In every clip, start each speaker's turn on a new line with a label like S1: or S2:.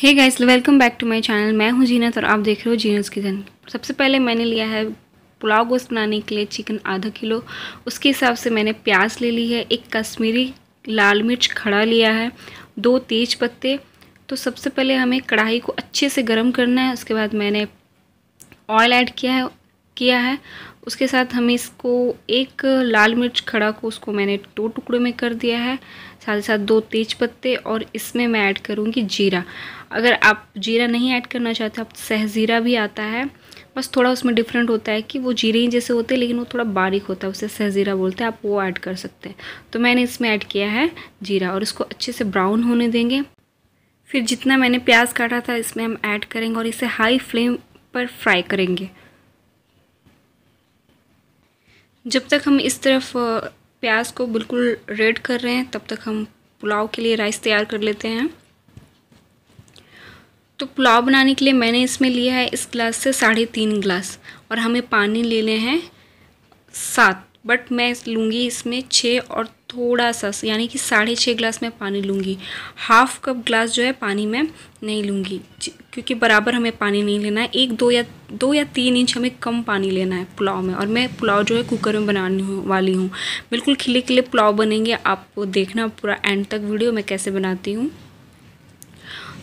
S1: hey guys welcome back to my channel मैं हूं जीनत और आप देख रहे हो जीनत किचन सबसे पहले मैंने लिया है पुलाव गोश्त बनाने के लिए चिकन आधा किलो उसके हिसाब से मैंने प्याज ले ली है एक कश्मीरी लाल मिर्च खड़ा लिया है दो तेज पत्ते तो सबसे पहले हमें कढ़ाई को अच्छे से गर्म करना है उसके बाद मैंने ऑयल ऐड किया है किया है उसके साथ हमें इसको एक लाल मिर्च खड़ा को उसको मैंने दो टुकड़ों में कर दिया है साथ ही साथ दो तेज पत्ते और इसमें मैं ऐड करूँगी जीरा अगर आप जीरा नहीं ऐड करना चाहते आप सहजीरा भी आता है बस थोड़ा उसमें डिफरेंट होता है कि वो जीरे ही जैसे होते हैं लेकिन वो थोड़ा बारीक होता है उसे सहजीरा बोलते हैं आप वो ऐड कर सकते हैं तो मैंने इसमें ऐड किया है जीरा और इसको अच्छे से ब्राउन होने देंगे फिर जितना मैंने प्याज काटा था इसमें हम ऐड करेंगे और इसे हाई फ्लेम पर फ्राई करेंगे जब तक हम इस तरफ प्याज को बिल्कुल रेड कर रहे हैं तब तक हम पुलाव के लिए राइस तैयार कर लेते हैं तो पुलाव बनाने के लिए मैंने इसमें लिया है इस गिलास से साढ़े तीन गिलास और हमें पानी लेने हैं सात बट मैं लूँगी इसमें छः और थोड़ा सा यानी कि साढ़े छः ग्लास मैं पानी लूँगी हाफ कप ग्लास जो है पानी मैं नहीं लूँगी क्योंकि बराबर हमें पानी नहीं लेना है एक दो या दो या तीन इंच हमें कम पानी लेना है पुलाव में और मैं पुलाव जो है कुकर में बनाने वाली हूँ बिल्कुल खिले खिले पुलाव बनेंगे आपको देखना पूरा एंड तक वीडियो मैं कैसे बनाती हूँ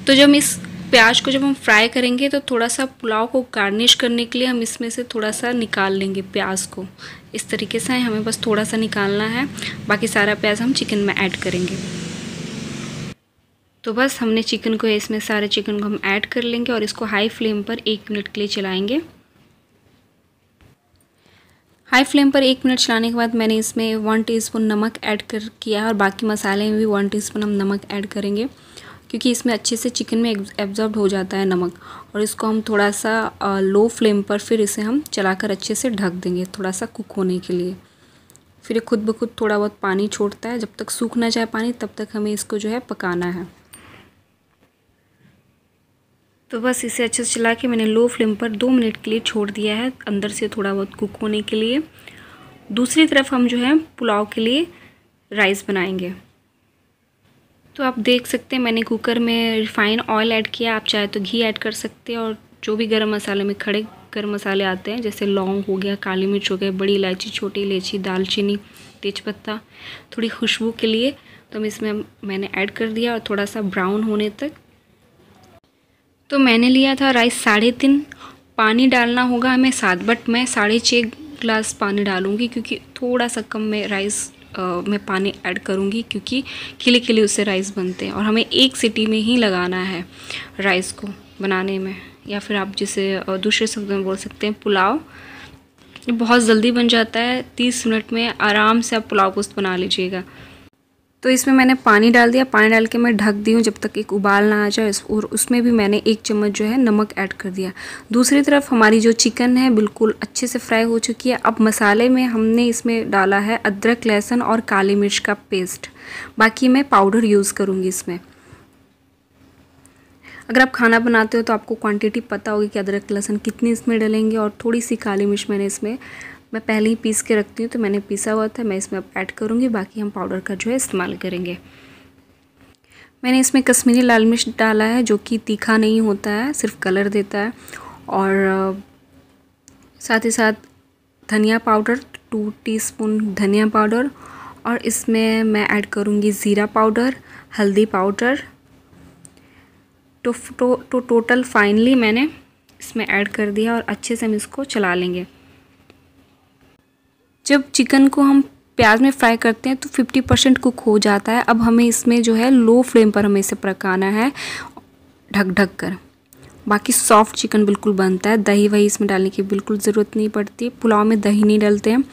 S1: तो जब इस प्याज को जब हम फ्राई करेंगे तो थोड़ा सा पुलाव को गार्निश करने के लिए हम इसमें से थोड़ा सा निकाल लेंगे प्याज को इस तरीके से हमें बस थोड़ा सा निकालना है बाकी सारा प्याज हम चिकन में ऐड करेंगे तो बस हमने चिकन को इसमें सारे चिकन को हम ऐड कर लेंगे और इसको हाई फ्लेम पर एक मिनट के लिए चलाएँगे हाई फ्लेम पर एक मिनट चलाने के बाद मैंने इसमें वन टीस्पून नमक ऐड कर किया है और बाकी मसाले में भी वन टीस्पून हम नमक ऐड करेंगे क्योंकि इसमें अच्छे से चिकन में एब्जॉर्ब हो जाता है नमक और इसको हम थोड़ा सा लो फ्लेम पर फिर इसे हम चलाकर अच्छे से ढक देंगे थोड़ा सा कुक होने के लिए फिर ये खुद ब खुद थोड़ा बहुत पानी छोड़ता है जब तक सूख ना जाए पानी तब तक हमें इसको जो है पकाना है तो बस इसे अच्छे से चला के मैंने लो फ्लेम पर दो मिनट के लिए छोड़ दिया है अंदर से थोड़ा बहुत कुक होने के लिए दूसरी तरफ हम जो है पुलाव के लिए राइस बनाएंगे तो आप देख सकते हैं मैंने कुकर में रिफ़ाइन ऑयल ऐड किया आप चाहे तो घी ऐड कर सकते हैं और जो भी गरम मसाले में खड़े गरम मसाले आते हैं जैसे लौंग हो गया काली मिर्च हो गया बड़ी इलायची छोटी इलायची दालचीनी तेज़पत्ता थोड़ी खुशबू के लिए तो हम इसमें मैंने ऐड कर दिया और थोड़ा सा ब्राउन होने तक तो मैंने लिया था राइस साढ़े तीन पानी डालना होगा हमें सात बट मैं साढ़े छः ग्लास पानी डालूँगी क्योंकि थोड़ा सा कम मैं राइस मैं पानी ऐड करूँगी क्योंकि खिले खिले उससे राइस बनते हैं और हमें एक सिटी में ही लगाना है राइस को बनाने में या फिर आप जिसे दूसरे शब्द में बोल सकते हैं पुलाव ये बहुत जल्दी बन जाता है तीस मिनट में आराम से आप पुलाव पोस्त बना लीजिएगा तो इसमें मैंने पानी डाल दिया पानी डाल के मैं ढक दी हूँ जब तक एक उबाल ना आ जाए और उसमें भी मैंने एक चम्मच जो है नमक ऐड कर दिया दूसरी तरफ हमारी जो चिकन है बिल्कुल अच्छे से फ्राई हो चुकी है अब मसाले में हमने इसमें डाला है अदरक लहसुन और काली मिर्च का पेस्ट बाकी मैं पाउडर यूज़ करूँगी इसमें अगर आप खाना बनाते हो तो आपको क्वांटिटी पता होगी कि अदरक लहसुन कितनी इसमें डलेंगे और थोड़ी सी काली मिर्च मैंने इसमें मैं पहले ही पीस के रखती हूँ तो मैंने पीसा हुआ था मैं इसमें अब ऐड करूँगी बाकी हम पाउडर का जो है इस्तेमाल करेंगे मैंने इसमें कश्मीरी लाल मिर्च डाला है जो कि तीखा नहीं होता है सिर्फ कलर देता है और साथ ही साथ धनिया पाउडर टू टीस्पून धनिया पाउडर और इसमें मैं ऐड करूँगी ज़ीरा पाउडर हल्दी पाउडर तो, तो, तो टोटल फाइनली मैंने इसमें ऐड कर दिया और अच्छे से हम इसको चला लेंगे जब चिकन को हम प्याज में फ्राई करते हैं तो 50 परसेंट कुक हो जाता है अब हमें इसमें जो है लो फ्लेम पर हमें इसे पकाना है ढक ढक कर बाकी सॉफ्ट चिकन बिल्कुल बनता है दही वही इसमें डालने की बिल्कुल ज़रूरत नहीं पड़ती पुलाव में दही नहीं डालते हैं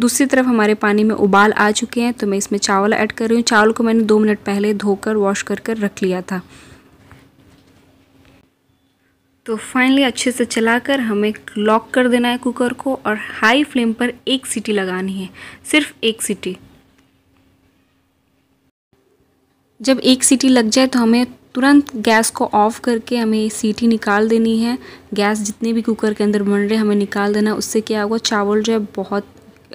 S1: दूसरी तरफ हमारे पानी में उबाल आ चुके हैं तो मैं इसमें चावल ऐड कर रही हूँ चावल को मैंने दो मिनट पहले धोकर वॉश कर कर रख लिया था तो फाइनली अच्छे से चलाकर हमें लॉक कर देना है कुकर को और हाई फ्लेम पर एक सीटी लगानी है सिर्फ एक सीटी जब एक सीटी लग जाए तो हमें तुरंत गैस को ऑफ करके हमें सीटी निकाल देनी है गैस जितने भी कुकर के अंदर बन रहे हमें निकाल देना उससे क्या होगा चावल जो है बहुत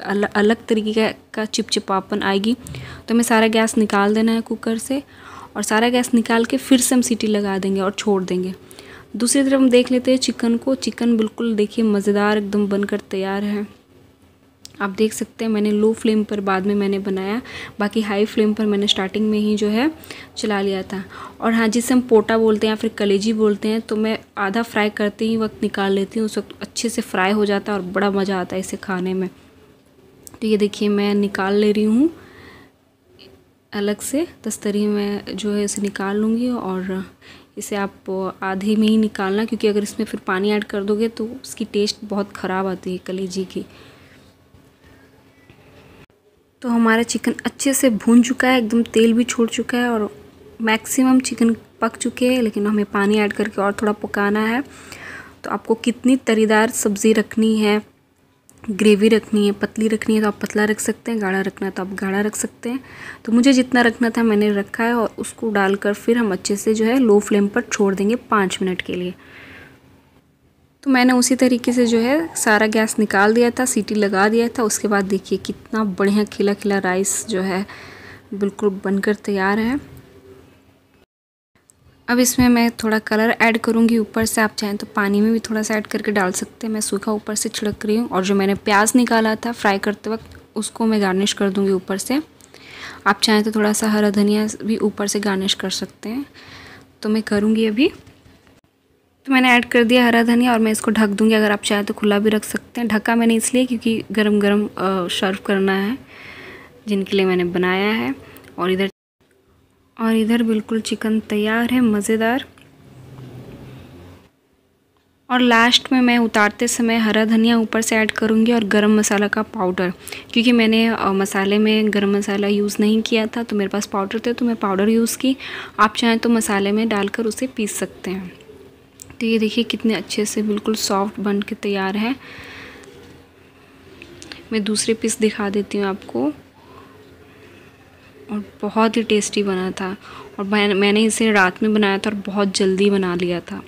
S1: अल, अलग तरीके का, का चिपचिपापन आएगी तो हमें सारा गैस निकाल देना है कुकर से और सारा गैस निकाल के फिर से हम सीटी लगा देंगे और छोड़ देंगे दूसरी तरफ हम देख लेते हैं चिकन को चिकन बिल्कुल देखिए मज़ेदार एकदम बनकर तैयार है आप देख सकते हैं मैंने लो फ्लेम पर बाद में मैंने बनाया बाकी हाई फ्लेम पर मैंने स्टार्टिंग में ही जो है चला लिया था और हाँ जिसे हम पोटा बोलते हैं या फिर कलेजी बोलते हैं तो मैं आधा फ्राई करते ही वक्त निकाल लेती हूँ उस वक्त अच्छे से फ्राई हो जाता है और बड़ा मज़ा आता है इसे खाने में तो ये देखिए मैं निकाल ले रही हूँ अलग से तस्तरी में जो है इसे निकाल लूँगी और इसे आप आधे में ही निकालना क्योंकि अगर इसमें फिर पानी ऐड कर दोगे तो उसकी टेस्ट बहुत ख़राब आती है कलेजी की तो हमारा चिकन अच्छे से भून चुका है एकदम तेल भी छोड़ चुका है और मैक्सिमम चिकन पक चुके हैं लेकिन हमें पानी ऐड करके और थोड़ा पकाना है तो आपको कितनी तरीदार सब्ज़ी रखनी है ग्रेवी रखनी है पतली रखनी है तो आप पतला रख सकते हैं गाढ़ा रखना है तो आप गाढ़ा रख सकते हैं तो मुझे जितना रखना था मैंने रखा है और उसको डालकर फिर हम अच्छे से जो है लो फ्लेम पर छोड़ देंगे पाँच मिनट के लिए तो मैंने उसी तरीके से जो है सारा गैस निकाल दिया था सीटी लगा दिया था उसके बाद देखिए कितना बढ़िया खिला खिला राइस जो है बिल्कुल बनकर तैयार है अब इसमें मैं थोड़ा कलर ऐड करूँगी ऊपर से आप चाहें तो पानी में भी थोड़ा सा ऐड करके डाल सकते हैं मैं सूखा ऊपर से छिड़क रही हूँ और जो मैंने प्याज निकाला था फ्राई करते वक्त उसको मैं गार्निश कर दूँगी ऊपर से आप चाहें तो थोड़ा सा हरा धनिया भी ऊपर से गार्निश कर सकते हैं तो मैं करूँगी अभी तो मैंने ऐड कर दिया हरा धनिया और मैं इसको ढक दूँगी अगर आप चाहें तो खुला भी रख सकते हैं ढका मैंने इसलिए क्योंकि गर्म गर्म सर्व करना है जिनके लिए मैंने बनाया है और इधर और इधर बिल्कुल चिकन तैयार है मज़ेदार और लास्ट में मैं उतारते समय हरा धनिया ऊपर से ऐड करूँगी और गरम मसाला का पाउडर क्योंकि मैंने मसाले में गरम मसाला यूज़ नहीं किया था तो मेरे पास पाउडर थे तो मैं पाउडर यूज़ की आप चाहें तो मसाले में डालकर उसे पीस सकते हैं तो ये देखिए कितने अच्छे से बिल्कुल सॉफ्ट बन के तैयार है मैं दूसरे पीस दिखा देती हूँ आपको और बहुत ही टेस्टी बना था और मैं मैंने इसे रात में बनाया था और बहुत जल्दी बना लिया था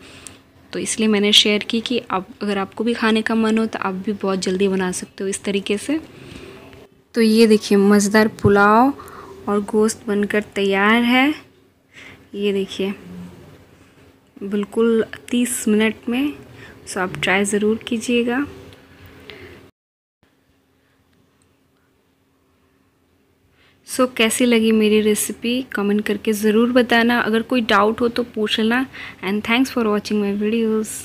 S1: तो इसलिए मैंने शेयर की कि आप अगर आपको भी खाने का मन हो तो आप भी बहुत जल्दी बना सकते हो इस तरीके से तो ये देखिए मज़ेदार पुलाव और गोश्त बनकर तैयार है ये देखिए बिल्कुल तीस मिनट में सो आप ट्राई ज़रूर कीजिएगा सो so, कैसी लगी मेरी रेसिपी कमेंट करके ज़रूर बताना अगर कोई डाउट हो तो पूछ लेना and thanks for watching my videos